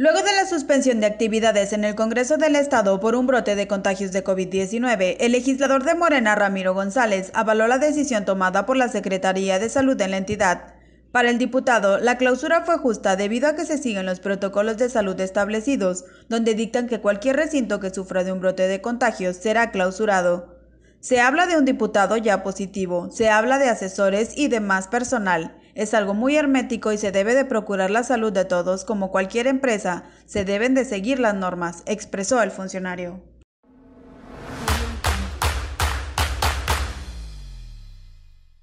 Luego de la suspensión de actividades en el Congreso del Estado por un brote de contagios de COVID-19, el legislador de Morena, Ramiro González, avaló la decisión tomada por la Secretaría de Salud en la entidad. Para el diputado, la clausura fue justa debido a que se siguen los protocolos de salud establecidos, donde dictan que cualquier recinto que sufra de un brote de contagios será clausurado. Se habla de un diputado ya positivo, se habla de asesores y demás personal. Es algo muy hermético y se debe de procurar la salud de todos. Como cualquier empresa, se deben de seguir las normas, expresó el funcionario.